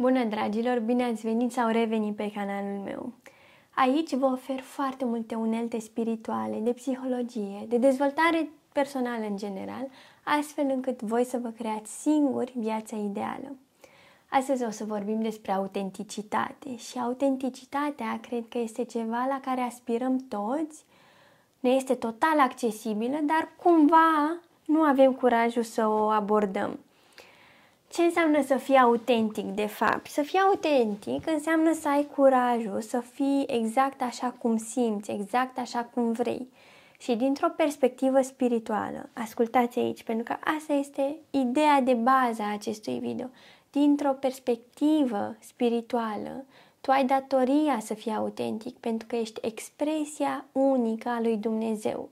Bună dragilor, bine ați venit sau revenit pe canalul meu. Aici vă ofer foarte multe unelte spirituale, de psihologie, de dezvoltare personală în general, astfel încât voi să vă creați singuri viața ideală. Astăzi o să vorbim despre autenticitate și autenticitatea cred că este ceva la care aspirăm toți, ne este total accesibilă, dar cumva nu avem curajul să o abordăm. Ce înseamnă să fii autentic, de fapt? Să fii autentic înseamnă să ai curajul, să fii exact așa cum simți, exact așa cum vrei. Și dintr-o perspectivă spirituală, ascultați aici, pentru că asta este ideea de bază a acestui video. Dintr-o perspectivă spirituală, tu ai datoria să fii autentic, pentru că ești expresia unică a lui Dumnezeu.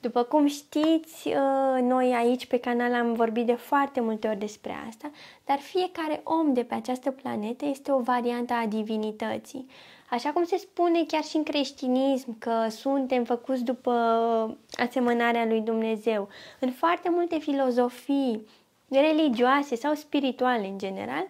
După cum știți, ă, noi aici pe canal am vorbit de foarte multe ori despre asta, dar fiecare om de pe această planetă este o variantă a divinității. Așa cum se spune chiar și în creștinism că suntem făcuți după asemănarea lui Dumnezeu, în foarte multe filozofii religioase sau spirituale în general,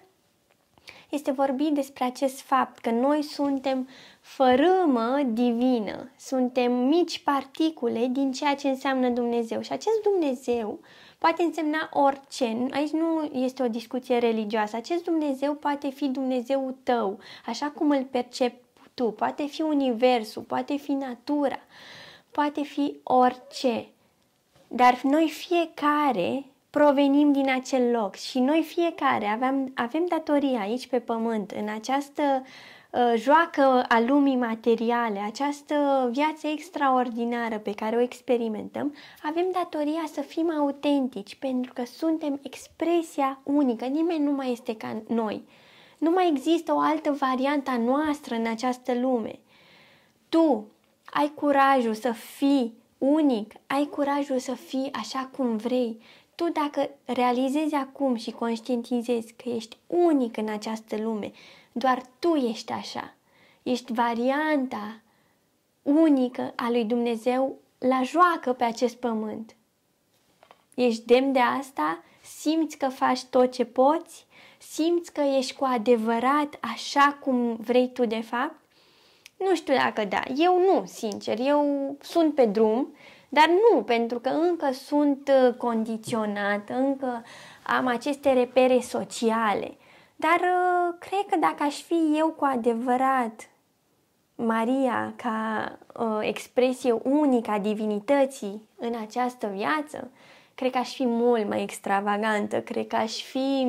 este vorbit despre acest fapt că noi suntem fărâmă divină, suntem mici particule din ceea ce înseamnă Dumnezeu. Și acest Dumnezeu poate însemna orice, aici nu este o discuție religioasă, acest Dumnezeu poate fi Dumnezeul tău, așa cum îl percepi tu, poate fi universul, poate fi natura, poate fi orice. Dar noi fiecare provenim din acel loc și noi fiecare aveam, avem datoria aici pe pământ, în această ă, joacă a lumii materiale, această viață extraordinară pe care o experimentăm, avem datoria să fim autentici pentru că suntem expresia unică, nimeni nu mai este ca noi. Nu mai există o altă variantă a noastră în această lume. Tu ai curajul să fii unic, ai curajul să fii așa cum vrei tu dacă realizezi acum și conștientizezi că ești unic în această lume, doar tu ești așa, ești varianta unică a lui Dumnezeu la joacă pe acest pământ. Ești demn de asta, simți că faci tot ce poți, simți că ești cu adevărat așa cum vrei tu de fapt? Nu știu dacă da, eu nu, sincer, eu sunt pe drum, dar nu, pentru că încă sunt uh, condiționată, încă am aceste repere sociale. Dar uh, cred că dacă aș fi eu cu adevărat Maria ca uh, expresie unică a divinității în această viață, cred că aș fi mult mai extravagantă, cred că aș fi...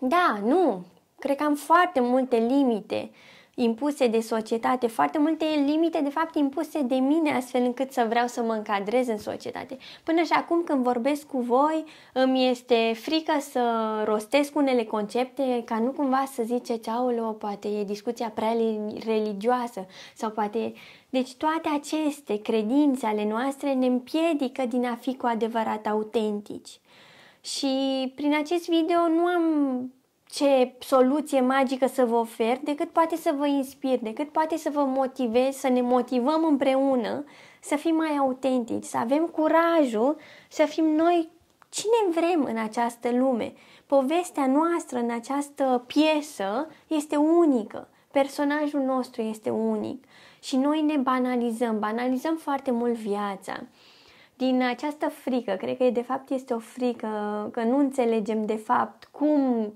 Da, nu, cred că am foarte multe limite impuse de societate, foarte multe limite de fapt impuse de mine astfel încât să vreau să mă încadrez în societate. Până și acum când vorbesc cu voi, îmi este frică să rostesc unele concepte ca nu cumva să ziceți, aoleo, poate e discuția prea religioasă sau poate... Deci toate aceste credințe ale noastre ne împiedică din a fi cu adevărat autentici. Și prin acest video nu am ce soluție magică să vă ofer, decât poate să vă inspir, decât poate să vă motivez, să ne motivăm împreună să fim mai autentici, să avem curajul să fim noi cine vrem în această lume. Povestea noastră în această piesă este unică. Personajul nostru este unic și noi ne banalizăm, banalizăm foarte mult viața. Din această frică, cred că de fapt este o frică că nu înțelegem de fapt cum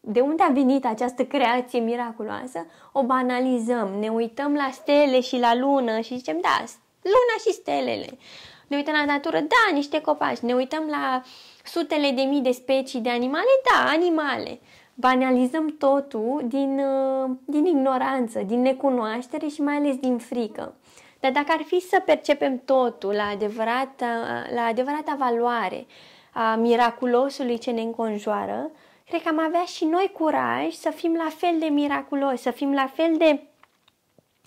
de unde a venit această creație miraculoasă, o banalizăm, ne uităm la stele și la lună și zicem, da, luna și stelele. Ne uităm la natură, da, niște copaci. Ne uităm la sutele de mii de specii de animale, da, animale. Banalizăm totul din, uh, din ignoranță, din necunoaștere și mai ales din frică. Dar dacă ar fi să percepem totul la adevărata, uh, la adevărata valoare a miraculosului ce ne înconjoară, cred că am avea și noi curaj să fim la fel de miraculoși, să fim la fel de,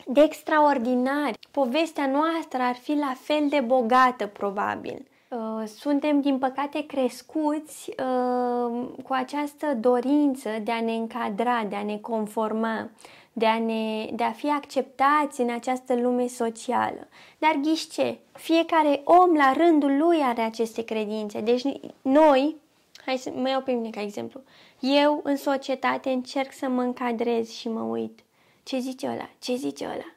de extraordinari. Povestea noastră ar fi la fel de bogată, probabil. Uh, suntem, din păcate, crescuți uh, cu această dorință de a ne încadra, de a ne conforma, de a, ne, de a fi acceptați în această lume socială. Dar ghiște, ce? Fiecare om la rândul lui are aceste credințe. Deci noi, hai să mă iau pe mine ca exemplu. Eu, în societate, încerc să mă încadrez și mă uit. Ce zice ăla? Ce zice ăla?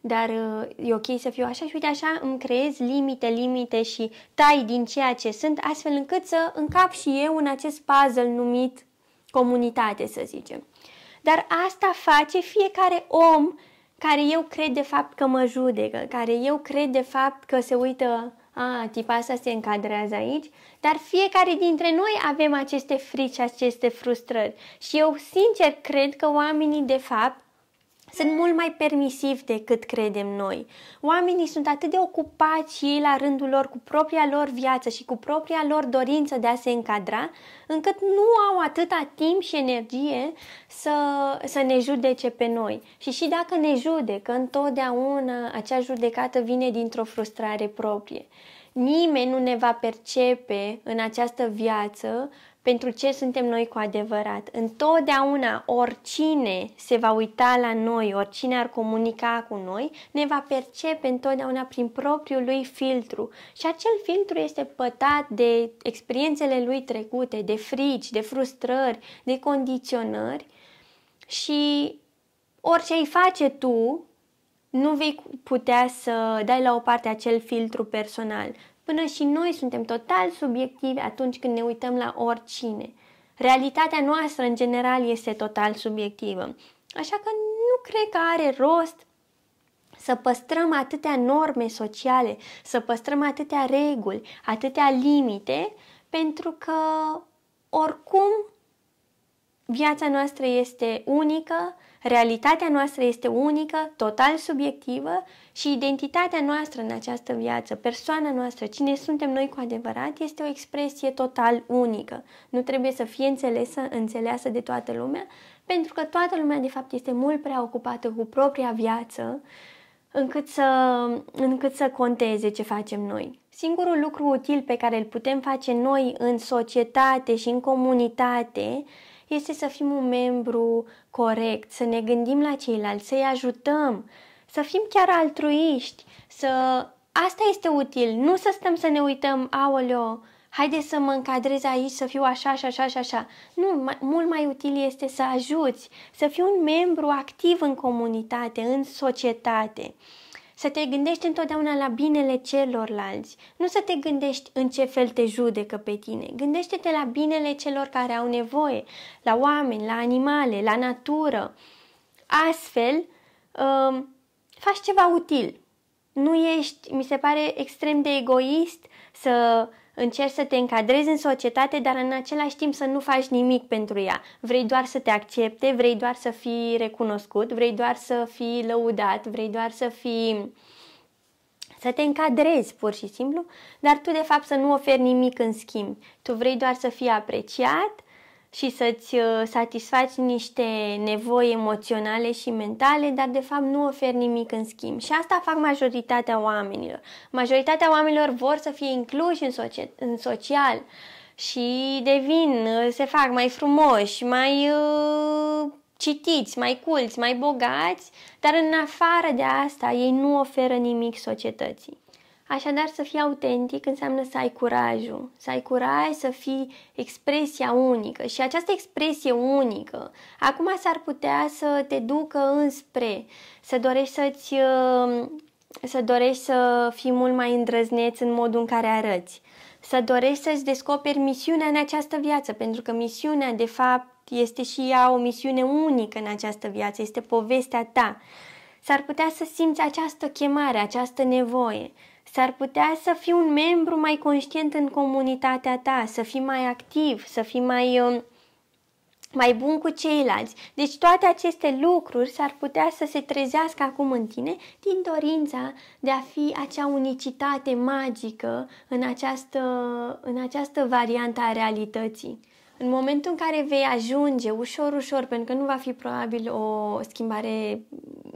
Dar uh, e ok să fiu așa și uite așa îmi creez limite, limite și tai din ceea ce sunt, astfel încât să încap și eu în acest puzzle numit comunitate, să zicem. Dar asta face fiecare om care eu cred de fapt că mă judecă, care eu cred de fapt că se uită a, tipa asta se încadrează aici, dar fiecare dintre noi avem aceste frici, aceste frustrări și eu sincer cred că oamenii de fapt sunt mult mai permisivi decât credem noi. Oamenii sunt atât de ocupați și ei la rândul lor cu propria lor viață și cu propria lor dorință de a se încadra, încât nu au atâta timp și energie să, să ne judece pe noi. Și și dacă ne judecă, întotdeauna acea judecată vine dintr-o frustrare proprie. Nimeni nu ne va percepe în această viață pentru ce suntem noi cu adevărat. Întotdeauna oricine se va uita la noi, oricine ar comunica cu noi, ne va percepe întotdeauna prin propriul lui filtru. Și acel filtru este pătat de experiențele lui trecute, de frici, de frustrări, de condiționări și orice îi face tu, nu vei putea să dai la o parte acel filtru personal până și noi suntem total subiectivi atunci când ne uităm la oricine. Realitatea noastră, în general, este total subiectivă. Așa că nu cred că are rost să păstrăm atâtea norme sociale, să păstrăm atâtea reguli, atâtea limite, pentru că oricum viața noastră este unică, Realitatea noastră este unică, total subiectivă și identitatea noastră în această viață, persoana noastră, cine suntem noi cu adevărat, este o expresie total unică. Nu trebuie să fie înțelesă, înțeleasă de toată lumea, pentru că toată lumea, de fapt, este mult prea ocupată cu propria viață încât să, încât să conteze ce facem noi. Singurul lucru util pe care îl putem face noi în societate și în comunitate este să fim un membru corect, să ne gândim la ceilalți, să-i ajutăm, să fim chiar altruiști, să... Asta este util, nu să stăm să ne uităm, aoleo, haide să mă încadrez aici, să fiu așa și așa și așa. Nu, mai, mult mai util este să ajuți, să fii un membru activ în comunitate, în societate să te gândești întotdeauna la binele celorlalți, nu să te gândești în ce fel te judecă pe tine. Gândește-te la binele celor care au nevoie, la oameni, la animale, la natură. Astfel, um, faci ceva util. Nu ești, mi se pare, extrem de egoist să Încerci să te încadrezi în societate, dar în același timp să nu faci nimic pentru ea. Vrei doar să te accepte, vrei doar să fii recunoscut, vrei doar să fii lăudat, vrei doar să fii să te încadrezi pur și simplu, dar tu de fapt să nu oferi nimic în schimb. Tu vrei doar să fii apreciat, și să-ți uh, satisfaci niște nevoi emoționale și mentale, dar de fapt nu oferi nimic în schimb. Și asta fac majoritatea oamenilor. Majoritatea oamenilor vor să fie incluși în, soci- în social și devin, uh, se fac mai frumoși, mai uh, citiți, mai culți, mai bogați, dar în afară de asta ei nu oferă nimic societății. Așadar, să fii autentic înseamnă să ai curajul, să ai curaj, să fii expresia unică. Și această expresie unică, acum s-ar putea să te ducă înspre, să dorești să-ți uh, să dorești să fii mult mai îndrăzneț în modul în care arăți, să dorești să-ți descoperi misiunea în această viață, pentru că misiunea, de fapt, este și ea o misiune unică în această viață, este povestea ta. S-ar putea să simți această chemare, această nevoie. S-ar putea să fii un membru mai conștient în comunitatea ta, să fii mai activ, să fii mai, um, mai bun cu ceilalți. Deci toate aceste lucruri s-ar putea să se trezească acum în tine din dorința de a fi acea unicitate magică în această, în această variantă a realității. În momentul în care vei ajunge ușor, ușor, pentru că nu va fi probabil o schimbare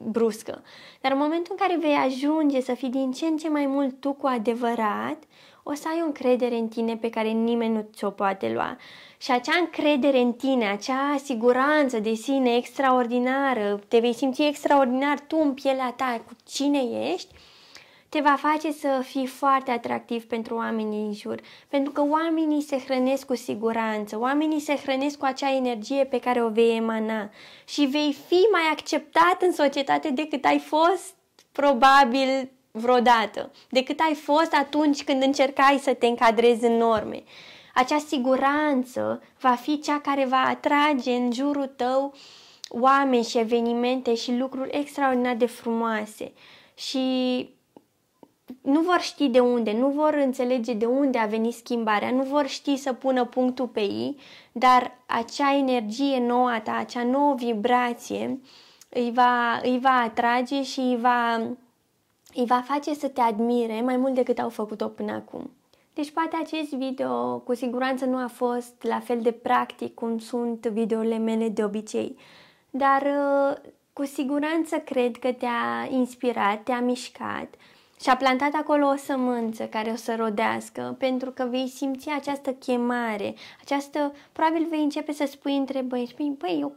bruscă. Dar în momentul în care vei ajunge să fii din ce în ce mai mult tu cu adevărat, o să ai o încredere în tine pe care nimeni nu ți-o poate lua. Și acea încredere în tine, acea siguranță de sine extraordinară, te vei simți extraordinar tu în pielea ta, cu cine ești, te va face să fii foarte atractiv pentru oamenii în jur, pentru că oamenii se hrănesc cu siguranță, oamenii se hrănesc cu acea energie pe care o vei emana și vei fi mai acceptat în societate decât ai fost probabil vreodată, decât ai fost atunci când încercai să te încadrezi în norme. Acea siguranță va fi cea care va atrage în jurul tău oameni și evenimente și lucruri extraordinar de frumoase. Și nu vor ști de unde, nu vor înțelege de unde a venit schimbarea, nu vor ști să pună punctul pe ei, dar acea energie nouă ta, acea nouă vibrație îi va, îi va atrage și îi va, îi va face să te admire mai mult decât au făcut-o până acum. Deci poate acest video cu siguranță nu a fost la fel de practic cum sunt videole mele de obicei, dar uh, cu siguranță cred că te-a inspirat, te-a mișcat și a plantat acolo o sămânță care o să rodească, pentru că vei simți această chemare, această... Probabil vei începe să spui întrebări, spui, băi, eu,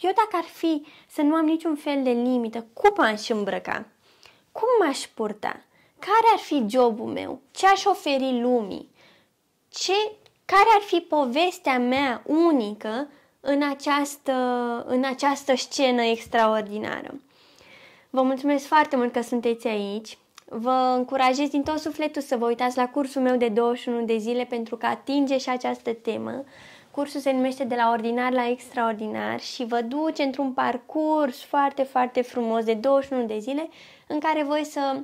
eu dacă ar fi să nu am niciun fel de limită, cum aș îmbrăca? Cum m-aș purta? Care ar fi jobul meu? Ce aș oferi lumii? Ce, care ar fi povestea mea unică în această, în această scenă extraordinară? Vă mulțumesc foarte mult că sunteți aici. Vă încurajez din tot sufletul să vă uitați la cursul meu de 21 de zile pentru că atinge și această temă. Cursul se numește De la ordinar la extraordinar și vă duce într-un parcurs foarte, foarte frumos de 21 de zile în care voi să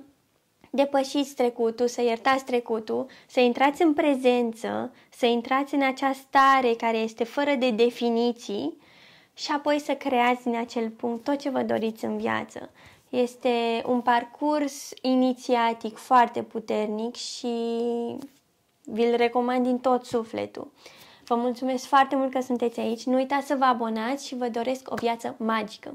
depășiți trecutul, să iertați trecutul, să intrați în prezență, să intrați în acea stare care este fără de definiții și apoi să creați din acel punct tot ce vă doriți în viață. Este un parcurs inițiatic foarte puternic și vi-l recomand din tot sufletul. Vă mulțumesc foarte mult că sunteți aici. Nu uitați să vă abonați și vă doresc o viață magică!